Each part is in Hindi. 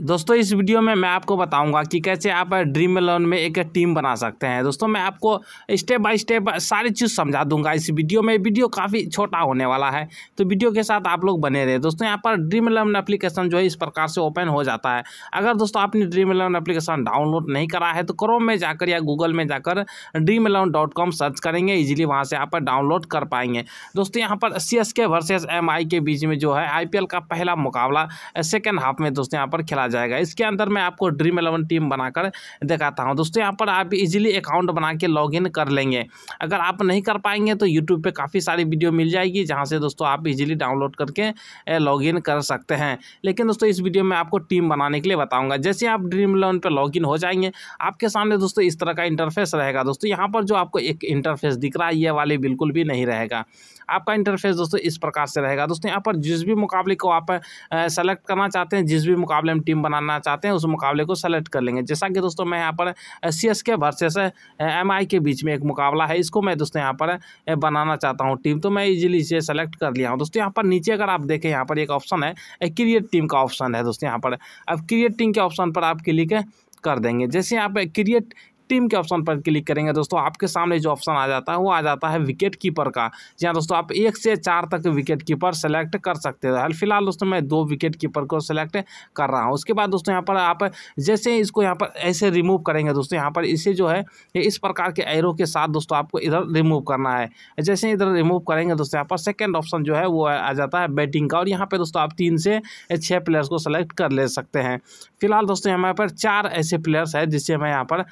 दोस्तों इस वीडियो में मैं आपको बताऊंगा कि कैसे आप ड्रीम इलेवन में एक टीम बना सकते हैं दोस्तों मैं आपको स्टेप बाय स्टेप सारी चीज़ समझा दूंगा इस वीडियो में वीडियो काफ़ी छोटा होने वाला है तो वीडियो के साथ आप लोग बने रहे दोस्तों यहाँ पर ड्रीम इलेवन एप्लीकेशन जो है इस प्रकार से ओपन हो जाता है अगर दोस्तों आपने ड्रीम इलेवन एप्लीकेशन डाउनलोड नहीं करा है तो क्रोम में जाकर या गूगल में जाकर Dream Eleven dot com search करेंगे ईजिली वहाँ से आप डाउनलोड कर पाएंगे दोस्तों यहाँ पर C S K versus M I के बीच में जो है आई पी एल का पहला मुकाबला सेकेंड हाफ में दोस्तों यहाँ पर खिला आ जाएगा इसके अंदर मैं आपको ड्रीम एलेवन टीम बनाकर दिखाता हूँ दोस्तों यहाँ पर आप इजीली अकाउंट बना के लॉगिन कर लेंगे अगर आप नहीं कर पाएंगे तो यूट्यूब पे काफ़ी सारी वीडियो मिल जाएगी जहाँ से दोस्तों आप इजीली डाउनलोड करके इन कर सकते हैं लेकिन दोस्तों इस वीडियो में आपको टीम बनाने के लिए बताऊँगा जैसे आप ड्रीम इलेवन पर लॉग हो जाएंगे आपके सामने दोस्तों इस तरह का इंटरफेस रहेगा दोस्तों यहाँ पर जो आपको एक इंटरफेस दिख रहा है ये वाले बिल्कुल भी नहीं रहेगा आपका इंटरफेस दोस्तों इस प्रकार से रहेगा दोस्तों यहाँ पर जिस भी मुकाबले को आप सेलेक्ट करना चाहते हैं जिस भी मुकाबले में टीम टीम बनाना चाहते हैं उस मुकाबले को सेलेक्ट कर लेंगे जैसा कि दोस्तों मैं यहाँ पर C S K versus M I के बीच में एक मुकाबला है इसको मैं दोस्तों यहाँ पर बनाना चाहता हूँ टीम तो मैं इजीली इसे सेलेक्ट कर लिया हूँ दोस्तों यहाँ पर नीचे अगर आप देखें यहाँ पर एक ऑप्शन है क्रिएट टीम का ऑप्शन है दोस्तों यहाँ पर अब क्रिएट टीम के ऑप्शन पर आप क्लिक कर देंगे जैसे यहाँ पर क्रिएट टीम के ऑप्शन पर क्लिक करेंगे दोस्तों आपके सामने जो ऑप्शन आ जाता है वो आ जाता है विकेट कीपर का जी हाँ, दोस्तों आप एक से चार तक विकेट कीपर सेलेक्ट कर सकते हो फिलहाल दोस्तों मैं दो विकेट कीपर को सेलेक्ट कर रहा हूँ उसके बाद दोस्तों यहाँ पर आप जैसे इसको यहाँ पर ऐसे रिमूव करेंगे दोस्तों यहाँ पर इसे जो है इस प्रकार के एरो के साथ दोस्तों आपको इधर रिमूव करना है जैसे इधर रिमूव करेंगे दोस्तों यहाँ पर सेकेंड ऑप्शन जो है वो आ जाता है बैटिंग का और यहाँ पर दोस्तों आप तीन से छः प्लेयर्स को सेलेक्ट कर ले सकते हैं फिलहाल दोस्तों यहाँ पर चार ऐसे प्लेयर्स हैं जिससे मैं यहाँ पर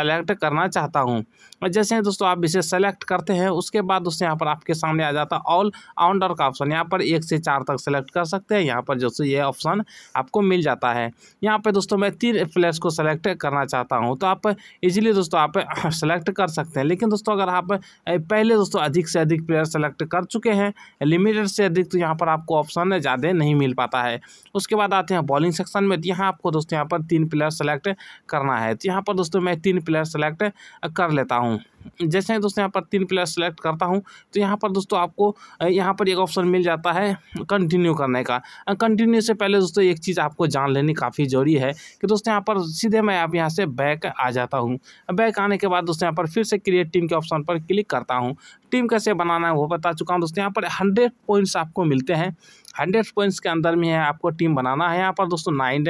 सेलेक्ट करना चाहता हूँ जैसे दोस्तों आप इसे सेलेक्ट करते हैं उसके बाद दोस्तों यहाँ पर आपके सामने आ जाता है ऑल आउंडर का ऑप्शन यहाँ पर एक से चार तक सेलेक्ट कर सकते हैं यहाँ पर दोस्तों ये ऑप्शन आपको मिल जाता है यहाँ पर दोस्तों मैं तीन प्लेयर्स को सेलेक्ट करना चाहता हूँ तो आप इजीली दोस्तों आप सेलेक्ट कर सकते हैं लेकिन दोस्तों अगर आप पहले दोस्तों अधिक से अधिक प्लेयर सेलेक्ट कर चुके हैं लिमिटेड से अधिक तो यहाँ पर आपको ऑप्शन ज़्यादा नहीं मिल पाता है उसके बाद आते हैं बॉलिंग सेक्शन में तो यहाँ आपको दोस्तों यहाँ पर तीन प्लेयर सेलेक्ट करना है तो यहाँ पर दोस्तों मैं तीन प्लेयर सेलेक्ट uh, कर लेता हूँ जैसे दोस्तों यहाँ पर तीन प्लेयर सेलेक्ट करता हूँ तो यहाँ पर दोस्तों आपको यहाँ पर एक ऑप्शन मिल जाता है कंटिन्यू करने का कंटिन्यू से पहले दोस्तों एक चीज़ आपको जान लेनी काफ़ी ज़रूरी है कि दोस्तों यहाँ पर सीधे मैं आप यहाँ से बैक आ जाता हूँ बैक आने के बाद दोस्तों यहाँ पर फिर से क्रिएट टीम के ऑप्शन पर क्लिक करता हूँ टीम कैसे बनाना है वो बता चुका हूँ दोस्तों यहाँ पर हंड्रेड पॉइंट्स आपको मिलते हैं हंड्रेड पॉइंट्स के अंदर में है आपको टीम बनाना है यहाँ पर दोस्तों nine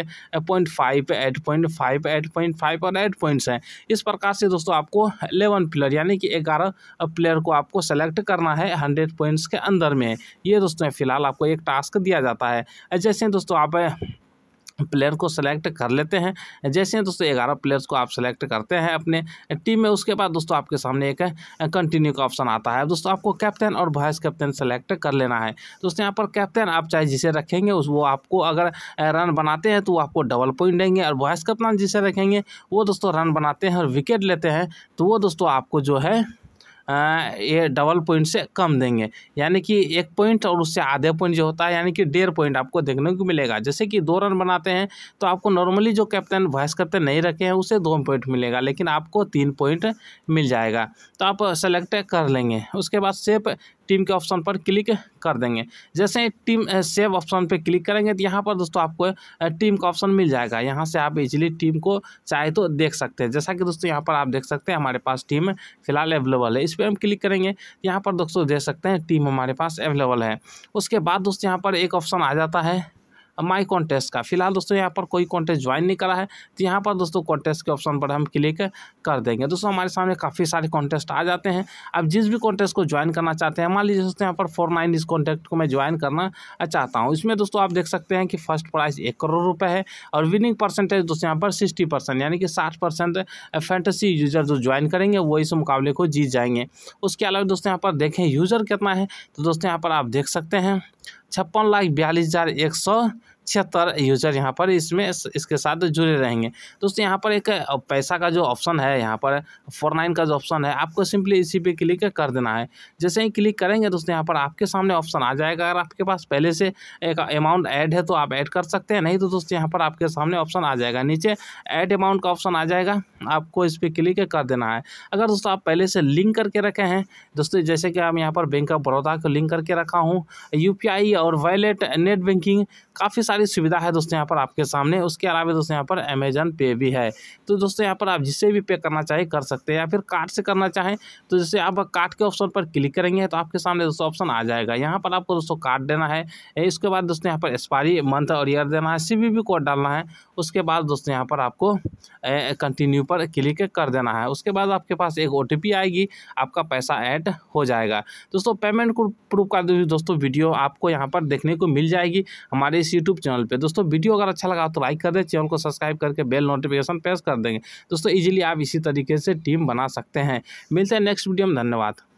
point five eight point five eight point five और एट पॉइंट्स हैं इस प्रकार से दोस्तों आपको एलेवन प्लेयर यानी कि ग्यारह प्लेयर को आपको सेलेक्ट करना है हंड्रेड पॉइंट्स के अंदर में ये दोस्तों फिलहाल आपको एक टास्क दिया जाता है जैसे दोस्तों आप प्लेयर को सेलेक्ट कर लेते हैं जैसे हैं दोस्तों ग्यारह प्लेयर्स को आप सेलेक्ट करते हैं अपने टीम में उसके बाद दोस्तों आपके सामने एक कंटिन्यू का ऑप्शन आता है दोस्तों आपको कैप्टन और वाइस कैप्टन सेलेक्ट कर लेना है दोस्तों यहाँ पर कैप्टन आप चाहे जिसे रखेंगे उस वो आपको अगर रन बनाते हैं तो वो आपको डबल पॉइंट देंगे और वाइस कैप्टन जिसे रखेंगे वो दोस्तों रन बनाते हैं और विकेट लेते हैं तो वो दोस्तों आपको जो है ये डबल पॉइंट से कम देंगे यानी कि एक पॉइंट और उससे आधे पॉइंट जो होता है यानी कि डेढ़ पॉइंट आपको देखने को मिलेगा जैसे कि दो रन बनाते हैं तो आपको नॉर्मली जो कैप्टन वाइस कैप्टन नहीं रखे हैं उसे दो पॉइंट मिलेगा लेकिन आपको तीन पॉइंट मिल जाएगा तो आप सेलेक्ट कर लेंगे उसके बाद सेप टीम के ऑप्शन पर क्लिक कर देंगे जैसे टीम सेव ऑप्शन पर क्लिक करेंगे तो यहाँ पर दोस्तों आपको टीम का ऑप्शन मिल जाएगा यहाँ से आप इजिली टीम को चाहे तो देख सकते हैं जैसा कि दोस्तों यहाँ पर आप देख सकते हैं हमारे पास टीम फिलहाल अवेलेबल है इस पर हम क्लिक करेंगे तो यहाँ पर दोस्तों देख सकते हैं टीम हमारे पास अवेलेबल है उसके बाद दोस्तों यहाँ पर एक ऑप्शन आ जाता है माई कॉन्टेस्ट का फिलहाल दोस्तों यहाँ पर कोई कॉन्टेस्ट ज्वाइन नहीं करा है तो यहाँ पर दोस्तों कॉन्टेस्ट के ऑप्शन पर हम क्लिक कर देंगे दोस्तों हमारे सामने काफ़ी सारे कॉन्टेस्ट आ जाते हैं अब जिस भी कॉन्टेस्ट को ज्वाइन करना चाहते हैं मान लीजिए दोस्तों यहाँ पर फोर नाइन इस कॉन्टेक्ट को मैं ज्वाइन करना चाहता हूँ इसमें दोस्तों आप देख सकते हैं कि फर्स्ट प्राइस एक करोड़ रुपये है और विनिंग परसेंटेज दोस्तों यहाँ पर सिक्सटी परसेंट यानी कि साठ परसेंट फैंटेसी यूजर जो ज्वाइन करेंगे वो इस मुकाबले को जीत जाएंगे उसके अलावा दोस्तों यहाँ पर देखें यूज़र कितना है तो दोस्तों यहाँ पर आप देख सकते हैं छप्पन्न लाख बयालिस हजार एक सौ छिहत्तर अच्छा यूजर यहाँ पर इसमें इसके साथ जुड़े रहेंगे तो दोस्तों यहाँ पर एक पैसा का जो ऑप्शन है यहाँ पर फोर नाइन का जो ऑप्शन है आपको सिंपली इसी पे क्लिक कर देना है जैसे ही क्लिक करेंगे दोस्तों यहाँ पर आपके सामने ऑप्शन आ जाएगा अगर आपके पास पहले से एक अमाउंट ऐड है तो आप ऐड कर सकते हैं नहीं तो दोस्तों यहाँ पर आपके सामने ऑप्शन आ जाएगा नीचे ऐड अमाउंट का ऑप्शन आ जाएगा आपको इस पर क्लिक कर देना है अगर दोस्तों आप पहले से लिंक करके रखे हैं दोस्तों जैसे कि आप यहाँ पर बैंक ऑफ बड़ौदा को लिंक करके रखा हूँ यू और वैलेट नेट बैंकिंग काफ़ी सारी सुविधा है दोस्तों यहाँ पर आपके सामने उसके अलावा दोस्तों यहाँ पर अमेजन पे भी है तो दोस्तों यहाँ पर आप जिससे भी पे करना चाहे कर सकते हैं या फिर कार्ड से करना चाहें तो जैसे आप कार्ड के ऑप्शन पर क्लिक करेंगे तो आपके सामने दोस्तों ऑप्शन आ जाएगा यहाँ पर आपको दोस्तों कार्ड देना है इसके बाद दोस्तों यहाँ पर एक्सपायरी मंथ और ईयर देना है सी कोड डालना है उसके बाद दोस्तों यहाँ पर आपको कंटिन्यू पर क्लिक कर देना है उसके बाद आपके पास एक ओ आएगी आपका पैसा ऐड हो जाएगा दोस्तों पेमेंट प्रूफ का दोस्तों वीडियो आपको यहाँ पर देखने को मिल जाएगी हमारे इस यूट्यूब चैनल पे दोस्तों वीडियो अगर अच्छा लगा तो लाइक कर दे चैनल को सब्सक्राइब करके बेल नोटिफिकेशन प्रेस कर देंगे दोस्तों ईजिली आप इसी तरीके से टीम बना सकते हैं मिलते हैं नेक्स्ट वीडियो में धन्यवाद